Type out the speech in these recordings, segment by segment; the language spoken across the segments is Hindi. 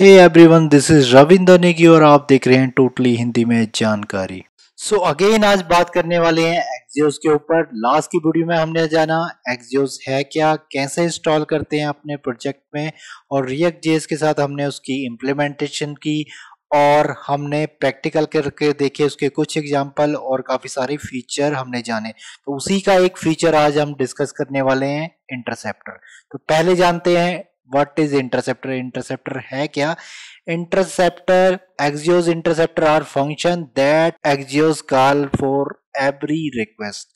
hey everyone this is Ravindra Negi और आप देख रहे हैं टोटली हिंदी में जानकारी सो so अगेन आज बात करने वाले हैं एक्सियोस के ऊपर लास्ट की वीडियो में हमने जाना एक्सियोस है क्या कैसे इंस्टॉल करते हैं अपने प्रोजेक्ट में और रिएक्ट जेस के साथ हमने उसकी इम्प्लीमेंटेशन की और हमने प्रैक्टिकल करके देखे उसके कुछ एग्जाम्पल और काफ़ी सारे फीचर हमने जाने तो उसी का एक फीचर आज हम डिस्कस करने वाले हैं इंटरसेप्टर तो पहले जानते हैं व्हाट इज इंटरसेप्टर इंटरसेप्टर है क्या interceptor Axios interceptor are function that Axios call for every request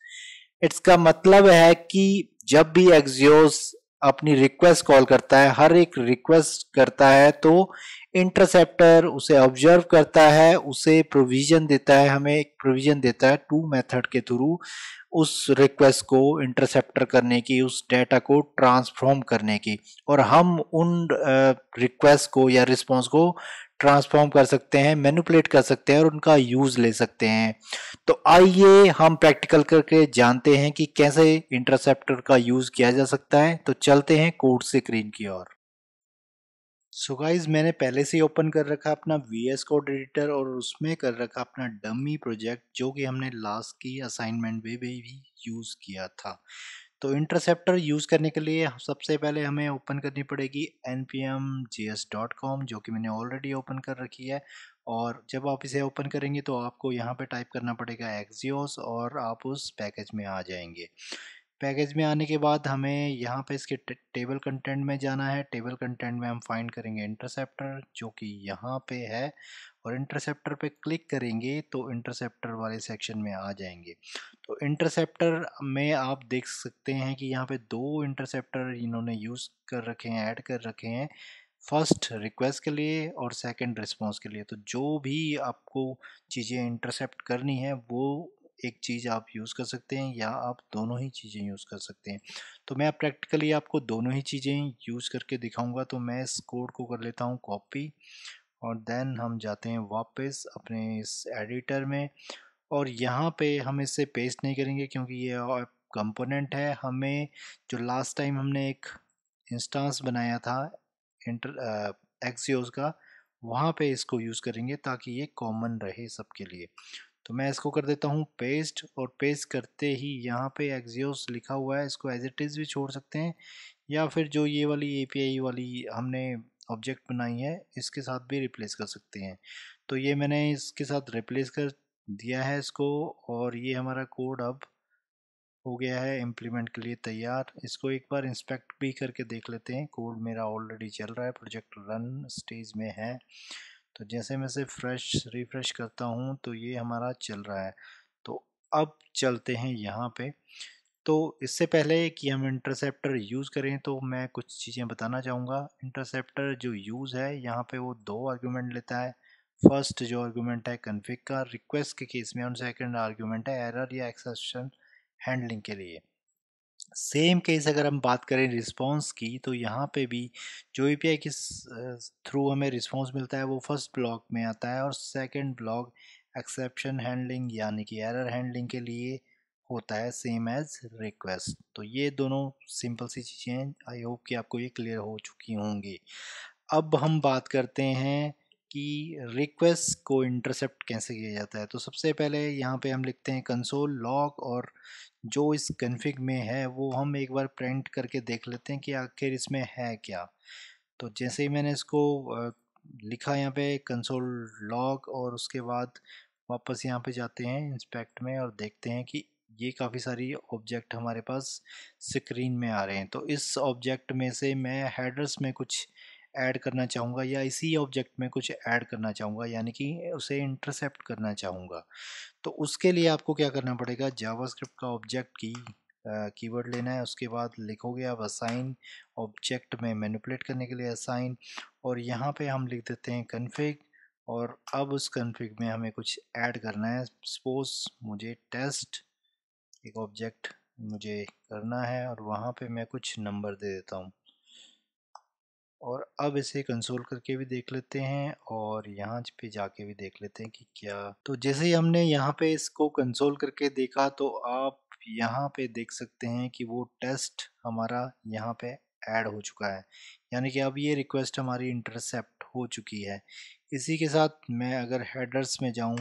it's का मतलब है कि जब भी एक्सियोज अपनी रिक्वेस्ट कॉल करता है हर एक रिक्वेस्ट करता है तो इंटरसेप्टर उसे ऑब्जर्व करता है उसे प्रोविजन देता है हमें एक प्रोविजन देता है टू मेथड के थ्रू उस रिक्वेस्ट को इंटरसेप्टर करने की उस डेटा को ट्रांसफॉर्म करने की और हम उन रिक्वेस्ट uh, को या रिस्पॉन्स को ट्रांसफॉर्म कर सकते हैं मैनुपलेट कर सकते हैं और उनका यूज़ ले सकते हैं तो आइए हम प्रैक्टिकल करके जानते हैं कि कैसे इंटरसेप्टर का यूज़ किया जा सकता है तो चलते हैं कोड स्क्रीन की ओर सो so गाइज मैंने पहले से ही ओपन कर रखा अपना वी एस कोड एडिटर और उसमें कर रखा अपना डमी प्रोजेक्ट जो कि हमने लास्ट की असाइनमेंट में भी, भी यूज़ किया था तो इंटरसेप्टर यूज़ करने के लिए सबसे पहले हमें ओपन करनी पड़ेगी एन जो कि मैंने ऑलरेडी ओपन कर रखी है और जब आप इसे ओपन करेंगे तो आपको यहाँ पे टाइप करना पड़ेगा एक्जियोस और आप उस पैकेज में आ जाएंगे पैकेज में आने के बाद हमें यहाँ पे इसके टेबल कंटेंट में जाना है टेबल कंटेंट में हम फाइंड करेंगे इंटरसेप्टर जो कि यहाँ पे है और इंटरसेप्टर पे क्लिक करेंगे तो इंटरसेप्टर वाले सेक्शन में आ जाएंगे तो इंटरसेप्टर में आप देख सकते हैं कि यहाँ पे दो इंटरसेप्टर इन्होंने यूज़ कर रखे हैं ऐड कर रखे हैं फर्स्ट रिक्वेस्ट के लिए और सेकंड रिस्पांस के लिए तो जो भी आपको चीज़ें इंटरसेप्ट करनी है वो एक चीज़ आप यूज़ कर सकते हैं या आप दोनों ही चीज़ें यूज़ कर सकते हैं तो मैं प्रैक्टिकली आपको दोनों ही चीज़ें यूज़ करके दिखाऊंगा तो मैं इस कोड को कर लेता हूँ कॉपी और देन हम जाते हैं वापस अपने इस एडिटर में और यहाँ पे हम इसे पेस्ट नहीं करेंगे क्योंकि ये कंपोनेंट है हमें जो लास्ट टाइम हमने एक इंस्टांस बनाया था इंटर एक्सियोज का वहाँ पे इसको यूज़ करेंगे ताकि ये कॉमन रहे सबके लिए तो मैं इसको कर देता हूँ पेस्ट और पेस्ट करते ही यहाँ पे एक्जियोस लिखा हुआ है इसको एज इट इज़ भी छोड़ सकते हैं या फिर जो ये वाली एपीआई वाली हमने ऑब्जेक्ट बनाई है इसके साथ भी रिप्लेस कर सकते हैं तो ये मैंने इसके साथ रिप्लेस कर दिया है इसको और ये हमारा कोड अब हो गया है इम्प्लीमेंट के लिए तैयार इसको एक बार इंस्पेक्ट भी करके देख लेते हैं कोड मेरा ऑलरेडी चल रहा है प्रोजेक्ट रन स्टेज में है तो जैसे मैं से फ्रेश रिफ्रेश करता हूँ तो ये हमारा चल रहा है तो अब चलते हैं यहाँ पे तो इससे पहले कि हम इंटरसेप्टर यूज़ करें तो मैं कुछ चीज़ें बताना चाहूँगा इंटरसेप्टर जो यूज़ है यहाँ पे वो दो आर्गुमेंट लेता है फर्स्ट जो आर्गूमेंट है कन्फिक का रिक्वेस्ट के केस में और सेकंड आर्गूमेंट है एरर या एक्सेप्शन हैंडलिंग के लिए सेम केस अगर हम बात करें रिस्पांस की तो यहाँ पे भी जो ए के थ्रू हमें रिस्पांस मिलता है वो फर्स्ट ब्लॉक में आता है और सेकंड ब्लॉक एक्सेप्शन हैंडलिंग यानी कि एरर हैंडलिंग के लिए होता है सेम एज रिक्वेस्ट तो ये दोनों सिंपल सी चीज़ें आई होप कि आपको ये क्लियर हो चुकी होंगी अब हम बात करते हैं कि रिक्वेस्ट को इंटरसेप्ट कैसे किया जाता है तो सबसे पहले यहाँ पे हम लिखते हैं कंसोल लॉग और जो इस कन्फिग में है वो हम एक बार प्रिंट करके देख लेते हैं कि आखिर इसमें है क्या तो जैसे ही मैंने इसको लिखा यहाँ पे कंसोल लॉग और उसके बाद वापस यहाँ पे जाते हैं इंस्पेक्ट में और देखते हैं कि ये काफ़ी सारी ऑब्जेक्ट हमारे पास स्क्रीन में आ रहे हैं तो इस ऑब्जेक्ट में से मैं हेडर्स में कुछ ऐड करना चाहूँगा या इसी ऑब्जेक्ट में कुछ ऐड करना चाहूँगा यानी कि उसे इंटरसेप्ट करना चाहूँगा तो उसके लिए आपको क्या करना पड़ेगा जावास्क्रिप्ट का ऑब्जेक्ट की कीवर्ड लेना है उसके बाद लिखोगे आप असाइन ऑब्जेक्ट में मैनिपुलेट करने के लिए असाइन और यहाँ पे हम लिख देते हैं कन्फिग और अब उस कन्फिग में हमें कुछ ऐड करना है सपोज मुझे टेस्ट एक ऑब्जेक्ट मुझे करना है और वहाँ पे मैं कुछ नंबर दे देता हूँ और अब इसे कंसोल करके भी देख लेते हैं और यहाँ पे जाके भी देख लेते हैं कि क्या तो जैसे ही हमने यहाँ पे इसको कंसोल करके देखा तो आप यहाँ पे देख सकते हैं कि वो टेस्ट हमारा यहाँ पे ऐड हो चुका है यानी कि अब ये रिक्वेस्ट हमारी इंटरसेप्ट हो चुकी है इसी के साथ मैं अगर हेडर्स में जाऊँ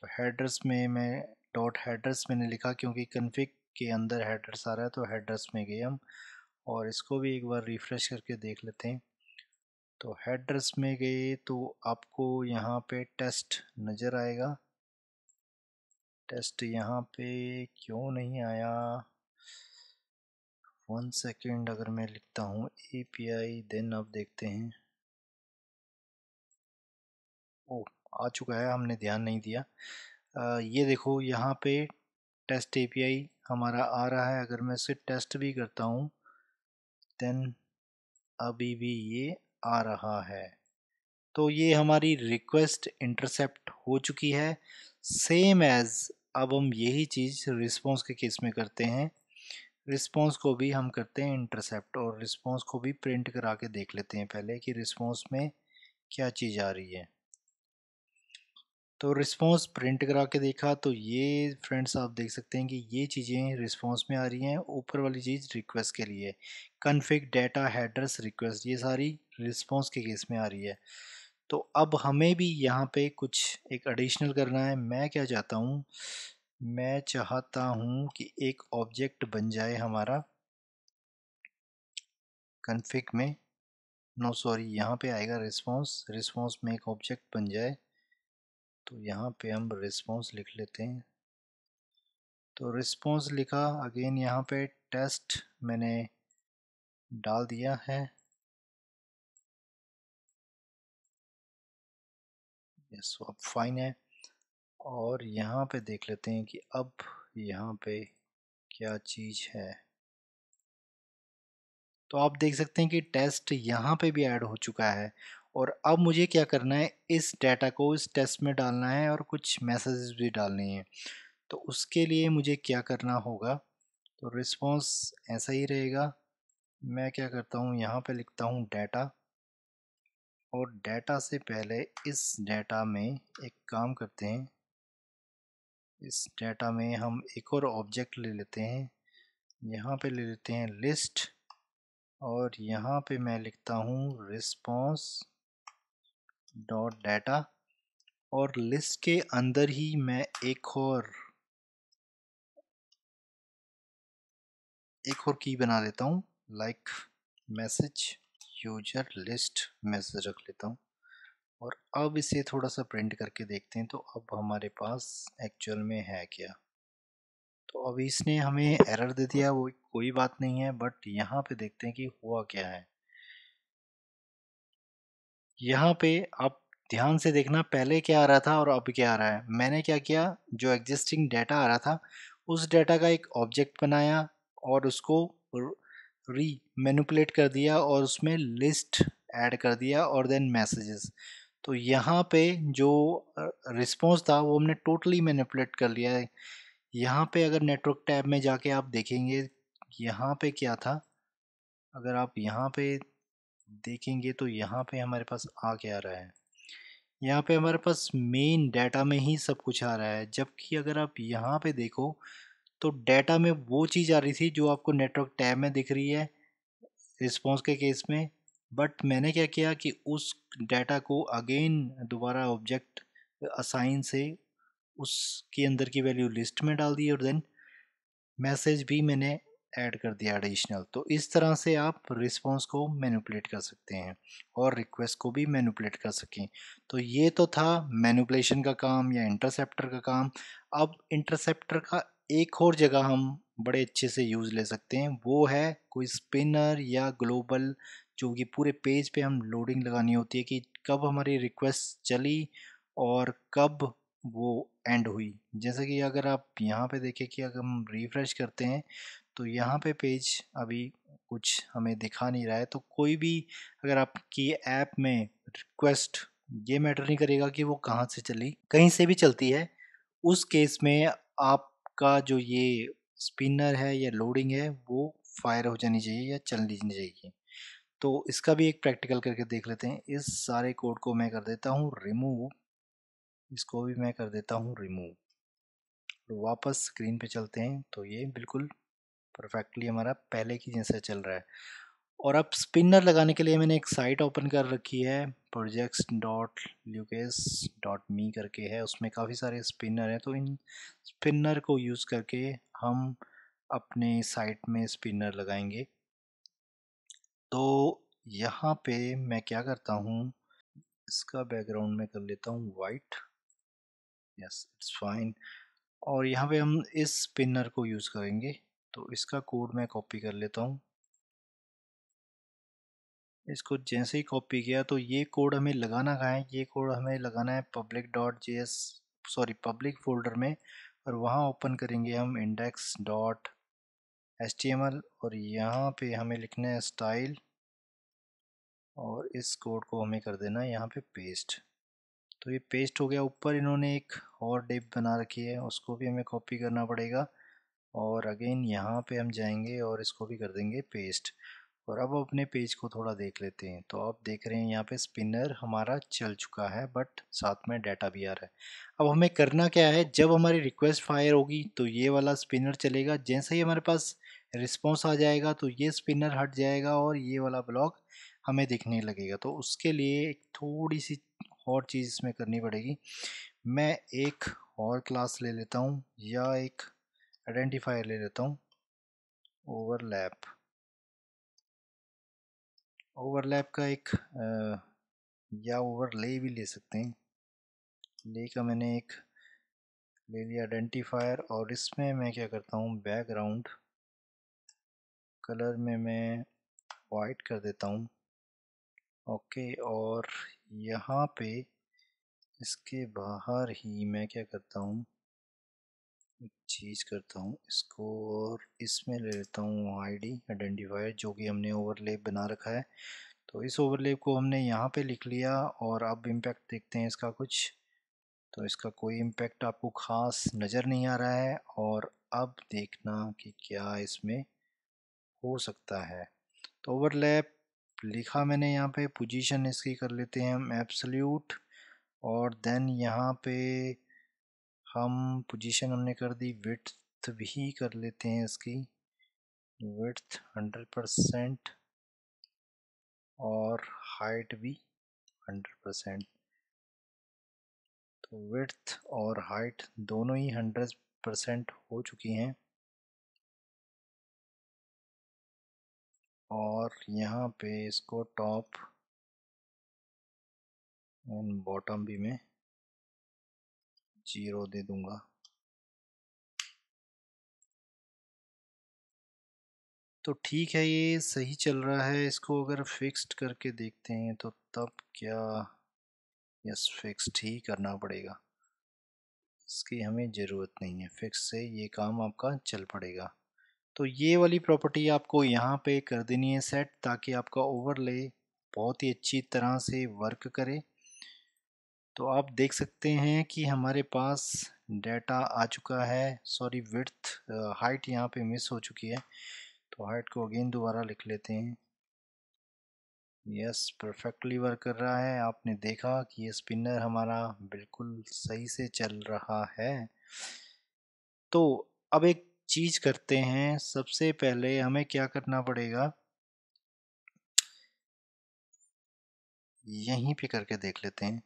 तो हेडर्स में मैं डॉट हेडर्स मैंने लिखा क्योंकि कन्फिक के अंदर हेडर्स आ रहा है तो हेडर्स में गए हम और इसको भी एक बार रिफ़्रेश करके देख लेते हैं तो हेडर्स में गए तो आपको यहाँ पे टेस्ट नज़र आएगा टेस्ट यहाँ पे क्यों नहीं आया वन सेकेंड अगर मैं लिखता हूँ ए पी आई देन आप देखते हैं ओ आ चुका है हमने ध्यान नहीं दिया आ, ये देखो यहाँ पे टेस्ट ए पी आई हमारा आ रहा है अगर मैं इसे टेस्ट भी करता हूँ वेतन अभी भी ये आ रहा है तो ये हमारी रिक्वेस्ट इंटरसेप्ट हो चुकी है सेम एज़ अब हम यही चीज़ रिस्पॉन्स के केस में करते हैं रिस्पॉन्स को भी हम करते हैं इंटरसेप्ट और रिस्पॉन्स को भी प्रिंट करा के देख लेते हैं पहले कि रिस्पॉन्स में क्या चीज़ आ रही है तो रिस्पॉन्स प्रिंट करा के देखा तो ये फ्रेंड्स आप देख सकते हैं कि ये चीज़ें रिस्पॉन्स में आ रही हैं ऊपर वाली चीज़ रिक्वेस्ट के लिए कन्फिक डेटा हेडर्स रिक्वेस्ट ये सारी रिस्पॉन्स के केस में आ रही है तो अब हमें भी यहाँ पे कुछ एक एडिशनल करना है मैं क्या चाहता हूँ मैं चाहता हूँ कि एक ऑब्जेक्ट बन जाए हमारा कन्फिक में नो सॉरी यहाँ पर आएगा रिस्पॉन्स रिस्पॉन्स में एक ऑब्जेक्ट बन जाए तो यहाँ पे हम रिस्पॉन्स लिख लेते हैं तो रिस्पॉन्स लिखा अगेन यहाँ पे टेस्ट मैंने डाल दिया है यस अब फाइन है और यहाँ पे देख लेते हैं कि अब यहाँ पे क्या चीज़ है तो आप देख सकते हैं कि टेस्ट यहाँ पे भी ऐड हो चुका है और अब मुझे क्या करना है इस डाटा को इस टेस्ट में डालना है और कुछ मैसेजेस भी डालने हैं तो उसके लिए मुझे क्या करना होगा तो रिस्पॉन्स ऐसा ही रहेगा मैं क्या करता हूँ यहाँ पे लिखता हूँ डाटा और डाटा से पहले इस डाटा में एक काम करते हैं इस डाटा में हम एक और ऑब्जेक्ट ले लेते हैं यहाँ पे ले लेते हैं लिस्ट और यहाँ पे मैं लिखता हूँ रिस्पॉन्स डॉट डाटा और लिस्ट के अंदर ही मैं एक और एक और की बना देता हूँ like message user list message रख लेता हूँ और अब इसे थोड़ा सा प्रिंट करके देखते हैं तो अब हमारे पास एक्चुअल में है क्या तो अब इसने हमें एरर दे दिया वो कोई बात नहीं है बट यहाँ पे देखते हैं कि हुआ क्या है यहाँ पे आप ध्यान से देखना पहले क्या आ रहा था और अब क्या आ रहा है मैंने क्या किया जो एग्जिस्टिंग डाटा आ रहा था उस डाटा का एक ऑब्जेक्ट बनाया और उसको री मैनुपलेट कर दिया और उसमें लिस्ट ऐड कर दिया और देन मैसेजेस तो यहाँ पे जो रिस्पॉन्स था वो हमने टोटली मैनिपुलेट कर लिया है यहाँ पे अगर नेटवर्क टैब में जाके आप देखेंगे यहाँ पे क्या था अगर आप यहाँ पे देखेंगे तो यहाँ पे हमारे पास आ क्या रहा है यहाँ पे हमारे पास मेन डाटा में ही सब कुछ आ रहा है जबकि अगर आप यहाँ पे देखो तो डाटा में वो चीज़ आ रही थी जो आपको नेटवर्क टैब में दिख रही है रिस्पॉन्स के केस में बट मैंने क्या किया कि उस डाटा को अगेन दोबारा ऑब्जेक्ट असाइन से उसके अंदर की वैल्यू लिस्ट में डाल दी और देन मैसेज भी मैंने ऐड कर दिया एडिशनल तो इस तरह से आप रिस्पॉन्स को मैनुपलेट कर सकते हैं और रिक्वेस्ट को भी मैनुपलेट कर सकें तो ये तो था मैनुपलेशन का काम या इंटरसेप्टर का काम अब इंटरसेप्टर का एक और जगह हम बड़े अच्छे से यूज़ ले सकते हैं वो है कोई स्पिनर या ग्लोबल जो कि पूरे पेज पे हम लोडिंग लगानी होती है कि कब हमारी रिक्वेस्ट चली और कब वो एंड हुई जैसे कि अगर आप यहाँ पे देखें कि अगर हम रिफ़्रेश करते हैं तो यहाँ पे पेज अभी कुछ हमें दिखा नहीं रहा है तो कोई भी अगर आपकी ऐप में रिक्वेस्ट ये मैटर नहीं करेगा कि वो कहाँ से चली कहीं से भी चलती है उस केस में आपका जो ये स्पिनर है या लोडिंग है वो फायर हो जानी चाहिए या चल लीनी चाहिए तो इसका भी एक प्रैक्टिकल करके देख लेते हैं इस सारे कोड को मैं कर देता हूँ रिमूव इसको भी मैं कर देता हूँ रिमूव तो वापस स्क्रीन पे चलते हैं तो ये बिल्कुल परफेक्टली हमारा पहले की जैसा चल रहा है और अब स्पिनर लगाने के लिए मैंने एक साइट ओपन कर रखी है projects dot Lucas dot me करके है उसमें काफ़ी सारे स्पिनर हैं तो इन स्पिनर को यूज़ करके हम अपने साइट में स्पिनर लगाएंगे तो यहाँ पे मैं क्या करता हूँ इसका बैकग्राउंड में कर लेता हूँ वाइट यस इट्स फाइन और यहाँ पे हम इस पिनर को यूज़ करेंगे तो इसका कोड मैं कॉपी कर लेता हूँ इसको जैसे ही कॉपी किया तो ये कोड हमें लगाना कहाँ है ये कोड हमें लगाना है public dot J S sorry public folder में और वहाँ ओपन करेंगे हम index dot S T M L और यहाँ पे हमें लिखना है स्टाइल और इस कोड को हमें कर देना है यहाँ पे पेस्ट तो ये पेस्ट हो गया ऊपर इन्होंने एक और डिप बना रखी है उसको भी हमें कॉपी करना पड़ेगा और अगेन यहाँ पे हम जाएंगे और इसको भी कर देंगे पेस्ट और अब अपने पेज को थोड़ा देख लेते हैं तो आप देख रहे हैं यहाँ पे स्पिनर हमारा चल चुका है बट साथ में डाटा भी आ रहा है अब हमें करना क्या है जब हमारी रिक्वेस्ट फायर होगी तो ये वाला स्पिनर चलेगा जैसे ही हमारे पास रिस्पॉन्स आ जाएगा तो ये स्पिनर हट जाएगा और ये वाला ब्लॉक हमें दिखने लगेगा तो उसके लिए एक थोड़ी सी और चीज़ इसमें करनी पड़ेगी मैं एक और क्लास ले लेता हूँ या एक आइडेंटिफायर ले लेता हूँ ओवरलैप ओवरलैप का एक आ, या ओवरले भी ले सकते हैं ले का मैंने एक ले लिया आइडेंटिफायर और इसमें मैं क्या करता हूँ बैकग्राउंड कलर में मैं वाइट कर देता हूँ ओके और यहाँ पे इसके बाहर ही मैं क्या करता हूँ एक चीज़ करता हूँ इसको और इसमें ले लेता हूँ आईडी आइडेंटिफायर जो कि हमने ओवरलेप बना रखा है तो इस ओवरलेप को हमने यहाँ पे लिख लिया और अब इम्पैक्ट देखते हैं इसका कुछ तो इसका कोई इम्पैक्ट आपको ख़ास नज़र नहीं आ रहा है और अब देखना कि क्या इसमें हो सकता है तो ओवरलैप लिखा मैंने यहाँ पे पोजीशन इसकी कर लेते हैं हम एब्सल्यूट और देन यहाँ पे हम पोजीशन हमने कर दी विथ भी कर लेते हैं इसकी विथ हंड्रेड परसेंट और हाइट भी हंड्रेड परसेंट तो विथ और हाइट दोनों ही हंड्रेड परसेंट हो चुकी हैं और यहाँ पे इसको टॉप एंड बॉटम भी मैं जीरो दे दूंगा तो ठीक है ये सही चल रहा है इसको अगर फिक्स्ड करके देखते हैं तो तब क्या यस फिक्स्ड ही करना पड़ेगा इसकी हमें ज़रूरत नहीं है फिक्स से ये काम आपका चल पड़ेगा तो ये वाली प्रॉपर्टी आपको यहाँ पे कर देनी है सेट ताकि आपका ओवरले बहुत ही अच्छी तरह से वर्क करे तो आप देख सकते हैं कि हमारे पास डाटा आ चुका है सॉरी विर्थ हाइट यहाँ पे मिस हो चुकी है तो हाइट को अगेन दोबारा लिख लेते हैं यस परफेक्टली वर्क कर रहा है आपने देखा कि ये स्पिनर हमारा बिल्कुल सही से चल रहा है तो अब एक चीज़ करते हैं सबसे पहले हमें क्या करना पड़ेगा यहीं पे करके देख लेते हैं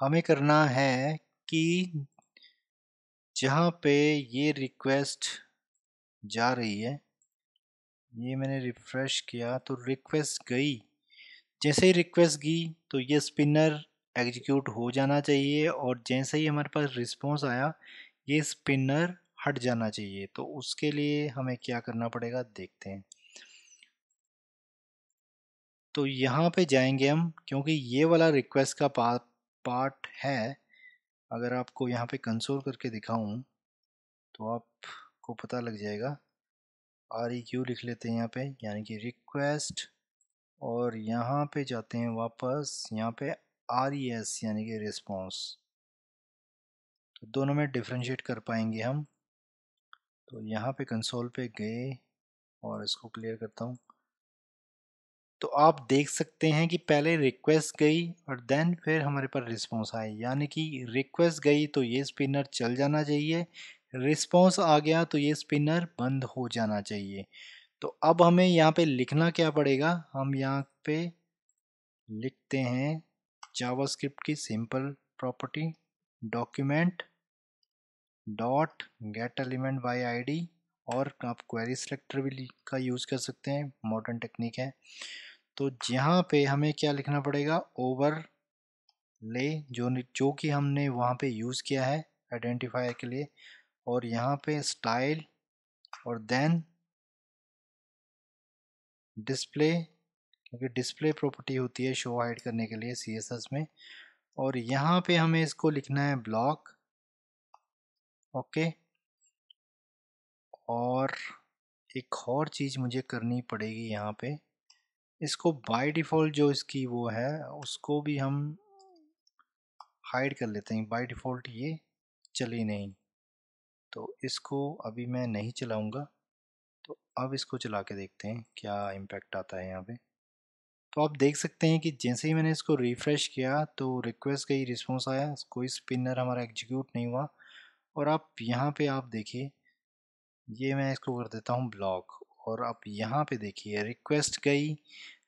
हमें करना है कि जहाँ पे ये रिक्वेस्ट जा रही है ये मैंने रिफ़्रेश किया तो रिक्वेस्ट गई जैसे ही रिक्वेस्ट गई तो ये स्पिनर एग्जीक्यूट हो जाना चाहिए और जैसे ही हमारे पास रिस्पॉन्स आया ये स्पिनर हट जाना चाहिए तो उसके लिए हमें क्या करना पड़ेगा देखते हैं तो यहाँ पे जाएंगे हम क्योंकि ये वाला रिक्वेस्ट का पा, पार्ट है अगर आपको यहाँ पे कंसोल करके दिखाऊं तो आपको पता लग जाएगा आर ई क्यू लिख लेते हैं यहाँ पे यानी कि रिक्वेस्ट और यहाँ पे जाते हैं वापस यहाँ पे आर ई एस यानी कि रिस्पॉन्स तो दोनों में डिफ्रेंशिएट कर पाएंगे हम तो यहाँ पे कंसोल पे गए और इसको क्लियर करता हूँ तो आप देख सकते हैं कि पहले रिक्वेस्ट गई और देन फिर हमारे पास रिस्पॉन्स आई यानी कि रिक्वेस्ट गई तो ये स्पिनर चल जाना चाहिए रिस्पॉन्स आ गया तो ये स्पिनर बंद हो जाना चाहिए तो अब हमें यहाँ पे लिखना क्या पड़ेगा हम यहाँ पे लिखते हैं जावास्क्रिप्ट की simple property document dot get element by I और आप क्वेरी सेलेक्टर भी का यूज़ कर सकते हैं मॉडर्न टेक्निक है तो यहाँ पे हमें क्या लिखना पड़ेगा ओवर ले जो जो कि हमने वहाँ पे यूज़ किया है आइडेंटिफायर के लिए और यहाँ पे स्टाइल और देन डिस्प्ले क्योंकि डिस्प्ले प्रॉपर्टी होती है शो हाइड करने के लिए सी में और यहाँ पे हमें इसको लिखना है ब्लॉक ओके और एक और चीज़ मुझे करनी पड़ेगी यहाँ पे इसको बाय डिफ़ॉल्ट जो इसकी वो है उसको भी हम हाइड कर लेते हैं बाय डिफ़ॉल्ट ये चली नहीं तो इसको अभी मैं नहीं चलाऊँगा तो अब इसको चला के देखते हैं क्या इम्पेक्ट आता है यहाँ पे तो आप देख सकते हैं कि जैसे ही मैंने इसको रिफ़्रेश किया तो रिक्वेस्ट का ही रिस्पॉन्स आया कोई स्पिनर हमारा एग्जीक्यूट नहीं हुआ और आप यहाँ पे आप देखिए ये मैं इसको कर देता हूँ ब्लॉक और आप यहाँ पे देखिए रिक्वेस्ट गई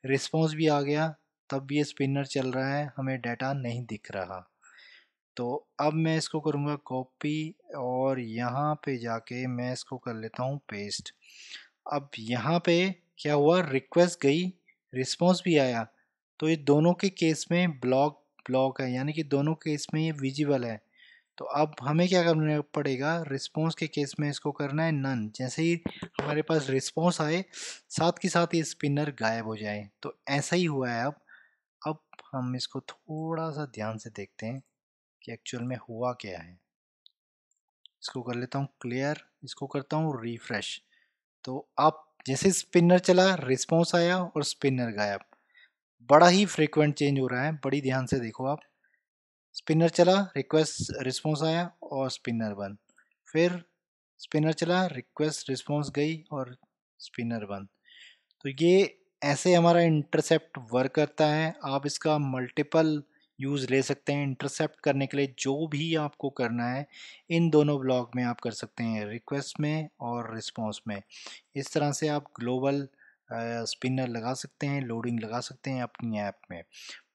रिस्पॉन्स भी आ गया तब भी ये स्पिनर चल रहा है हमें डाटा नहीं दिख रहा तो अब मैं इसको करूँगा कॉपी और यहाँ पे जाके मैं इसको कर लेता हूँ पेस्ट अब यहाँ पे क्या हुआ रिक्वेस्ट गई रिस्पॉन्स भी आया तो ये दोनों के केस में ब्लॉक ब्लॉक है यानी कि दोनों केस में ये विजिबल है तो अब हमें क्या करना पड़ेगा रिस्पॉन्स के केस में इसको करना है नन जैसे ही हमारे पास रिस्पॉन्स आए साथ के साथ ये स्पिनर गायब हो जाए तो ऐसा ही हुआ है अब अब हम इसको थोड़ा सा ध्यान से देखते हैं कि एक्चुअल में हुआ क्या है इसको कर लेता हूँ क्लियर इसको करता हूँ रिफ्रेश तो आप जैसे स्पिनर चला रिस्पॉन्स आया और स्पिनर गायब बड़ा ही फ्रिक्वेंट चेंज हो रहा है बड़ी ध्यान से देखो आप स्पिनर चला रिक्वेस्ट रिस्पॉन्स आया और स्पिनर बंद फिर स्पिनर चला रिक्वेस्ट रिस्पॉन्स गई और स्पिनर बंद तो ये ऐसे हमारा इंटरसेप्ट वर्क करता है आप इसका मल्टीपल यूज़ ले सकते हैं इंटरसेप्ट करने के लिए जो भी आपको करना है इन दोनों ब्लॉक में आप कर सकते हैं रिक्वेस्ट में और रिस्पॉन्स में इस तरह से आप ग्लोबल स्पिनर लगा सकते हैं लोडिंग लगा सकते हैं अपनी ऐप में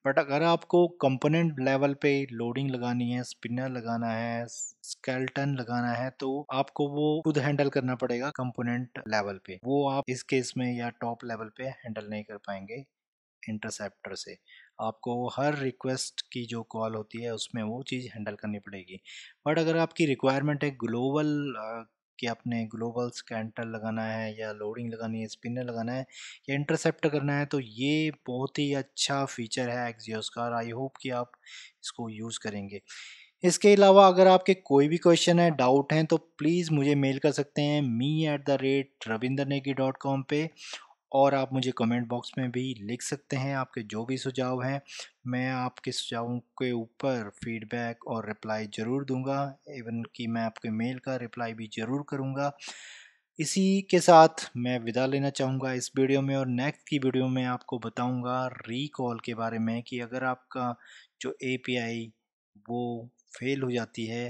बट अगर आपको कंपोनेंट लेवल पे लोडिंग लगानी है स्पिनर लगाना है स्केल्टन लगाना है तो आपको वो खुद हैंडल करना पड़ेगा कंपोनेंट लेवल पे वो आप इस केस में या टॉप लेवल पे हैंडल नहीं कर पाएंगे इंटरसेप्टर से आपको हर रिक्वेस्ट की जो कॉल होती है उसमें वो चीज़ हैंडल करनी पड़ेगी बट अगर आपकी रिक्वायरमेंट है ग्लोबल कि आपने ग्लोबल स्कैंटर लगाना है या लोडिंग लगानी है स्पिनर लगाना है या इंटरसेप्ट करना है तो ये बहुत ही अच्छा फीचर है एक्जियोस का आई होप कि आप इसको यूज़ करेंगे इसके अलावा अगर आपके कोई भी क्वेश्चन है डाउट हैं तो प्लीज़ मुझे मेल कर सकते हैं me at the rate Ravinder Negi dot com पर और आप मुझे कमेंट बॉक्स में भी लिख सकते हैं आपके जो भी सुझाव हैं मैं आपके सुझावों के ऊपर फीडबैक और रिप्लाई ज़रूर दूंगा इवन कि मैं आपके मेल का रिप्लाई भी ज़रूर करूंगा इसी के साथ मैं विदा लेना चाहूँगा इस वीडियो में और नेक्स्ट की वीडियो में आपको बताऊँगा रिकॉल के बारे में कि अगर आपका जो एपीआई वो फेल हो जाती है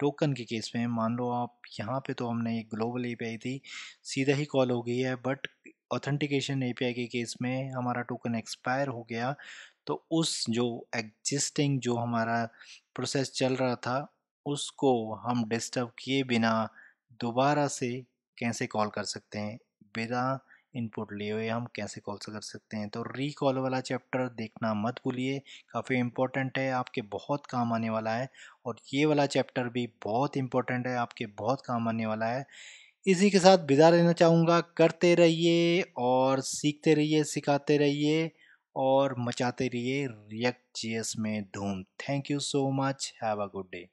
टोकन के केस में मान लो आप यहाँ पे तो हमने एक ग्लोबल एपीआई थी सीधा ही कॉल हो गई है बट ऑथेंटिकेशन एपीआई के केस में हमारा टोकन एक्सपायर हो गया तो उस जो एग्जिस्टिंग जो हमारा प्रोसेस चल रहा था उसको हम डिस्टर्ब किए बिना दोबारा से कैसे कॉल कर सकते हैं बिना इनपुट लिए हुए हम कैसे कॉल कर सकते हैं तो रिकॉल वाला चैप्टर देखना मत भूलिए काफ़ी इम्पोर्टेंट है आपके बहुत काम आने वाला है और ये वाला चैप्टर भी बहुत इम्पोर्टेंट है आपके बहुत काम आने वाला है इसी के साथ विदा लेना चाहूँगा करते रहिए और सीखते रहिए सिखाते रहिए और मचाते रहिए रिएक्ट जीएस में धूम thank you so much have a good day